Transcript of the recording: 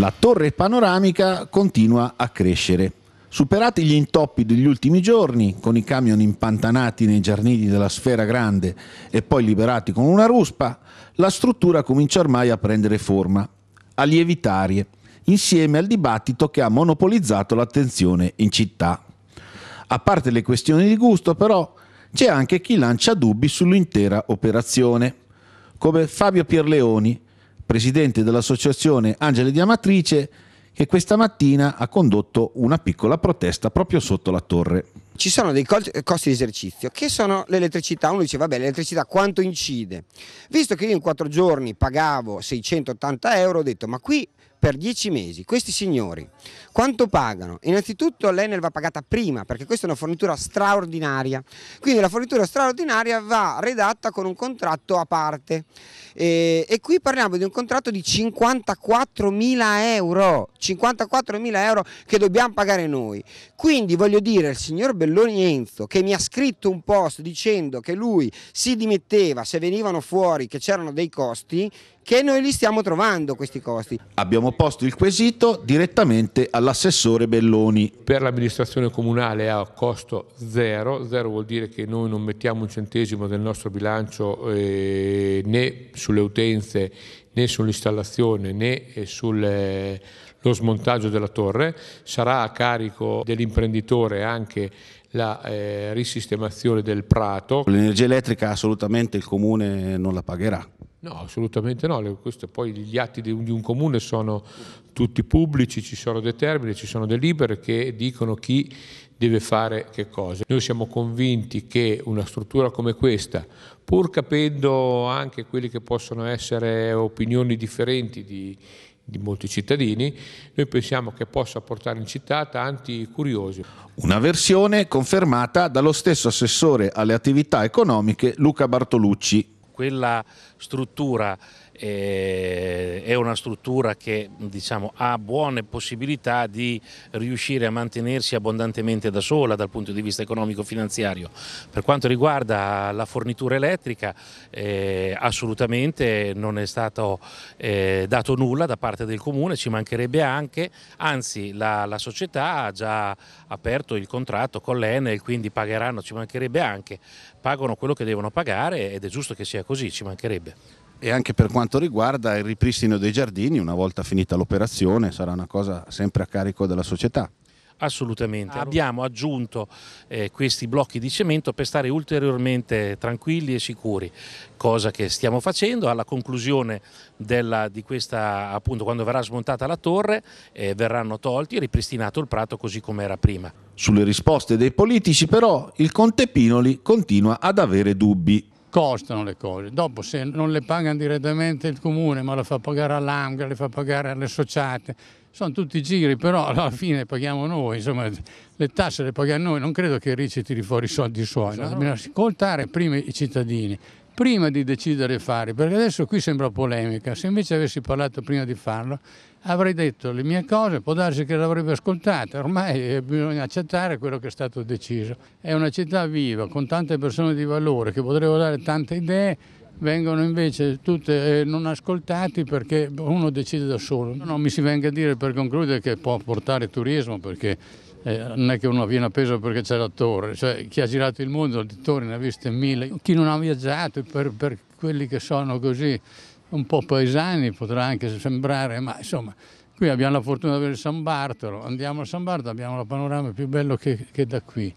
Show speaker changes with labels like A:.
A: La torre panoramica continua a crescere. Superati gli intoppi degli ultimi giorni, con i camion impantanati nei giardini della Sfera Grande e poi liberati con una ruspa, la struttura comincia ormai a prendere forma, a lievitarie, insieme al dibattito che ha monopolizzato l'attenzione in città. A parte le questioni di gusto, però, c'è anche chi lancia dubbi sull'intera operazione, come Fabio Pierleoni, presidente dell'associazione Angeli di Amatrice, che questa mattina ha condotto
B: una piccola protesta proprio sotto la torre. Ci sono dei costi di esercizio che sono l'elettricità. Uno dice, vabbè, l'elettricità quanto incide? Visto che io in quattro giorni pagavo 680 euro, ho detto, ma qui per 10 mesi. Questi signori quanto pagano? Innanzitutto l'Enel va pagata prima perché questa è una fornitura straordinaria, quindi la fornitura straordinaria va redatta con un contratto a parte e, e qui parliamo di un contratto di 54.000 euro, 54.000 euro che dobbiamo pagare noi. Quindi voglio dire al signor Belloni Enzo che mi ha scritto un post dicendo che lui si dimetteva se venivano fuori che c'erano dei costi, che noi li stiamo trovando questi costi.
A: Abbiamo posto il quesito direttamente all'assessore
C: Belloni. Per l'amministrazione comunale a costo zero, zero vuol dire che noi non mettiamo un centesimo del nostro bilancio eh, né sulle utenze né sull'installazione né eh, sul eh, lo smontaggio della torre, sarà a carico dell'imprenditore anche la eh, risistemazione del
A: prato. L'energia elettrica assolutamente il comune non la pagherà.
C: No, assolutamente no, Questo, poi gli atti di un, di un, comune sono tutti pubblici, ci sono dei termini, ci sono delibere che dicono chi deve fare che cosa. Noi siamo convinti che una struttura come questa, pur capendo anche quelle che possono essere opinioni differenti di, di molti cittadini, noi pensiamo che possa portare in città tanti curiosi.
A: Una versione confermata dallo stesso assessore alle attività economiche Luca Bartolucci
C: quella struttura
D: eh, è una struttura che diciamo, ha buone possibilità di riuscire a mantenersi abbondantemente da sola dal punto di vista economico-finanziario. Per quanto riguarda la fornitura elettrica eh, assolutamente non è stato eh, dato nulla da parte del Comune, ci mancherebbe anche, anzi la, la società ha già aperto il contratto con l'Enel quindi pagheranno, ci mancherebbe anche, pagano quello che devono pagare ed è giusto che sia così così, ci mancherebbe.
A: E anche per quanto riguarda il ripristino dei giardini, una volta finita l'operazione, sarà una cosa sempre a carico della società.
D: Assolutamente, abbiamo aggiunto eh, questi blocchi di cemento per stare ulteriormente tranquilli e sicuri, cosa che stiamo facendo. Alla conclusione della, di questa, appunto, quando verrà smontata la torre, eh, verranno tolti e ripristinato il prato così come era prima.
A: Sulle risposte dei politici però il Conte Pinoli continua ad avere dubbi costano le
E: cose. Dopo se non le pagano direttamente il comune, ma le fa pagare all'AMGA, le fa pagare alle associate, sono tutti giri, però alla fine paghiamo noi, insomma le tasse le paghiamo noi, non credo che Ricci tiri fuori i soldi suoi, no? ascoltare prima i cittadini, prima di decidere di fare, perché adesso qui sembra polemica, se invece avessi parlato prima di farlo avrei detto le mie cose, può darsi che le avrebbe ascoltate, ormai bisogna accettare quello che è stato deciso. È una città viva, con tante persone di valore che potrebbero dare tante idee, vengono invece tutte eh, non ascoltate perché uno decide da solo. Non mi si venga a dire per concludere che può portare turismo perché eh, non è che uno viene appeso perché c'è la torre, cioè, chi ha girato il mondo di torri ne ha viste mille, chi non ha viaggiato per, per quelli che sono così un po' paesani potrà anche sembrare, ma insomma qui abbiamo la fortuna di avere San Bartolo, andiamo a San Bartolo, abbiamo la panorama più bello che, che da qui.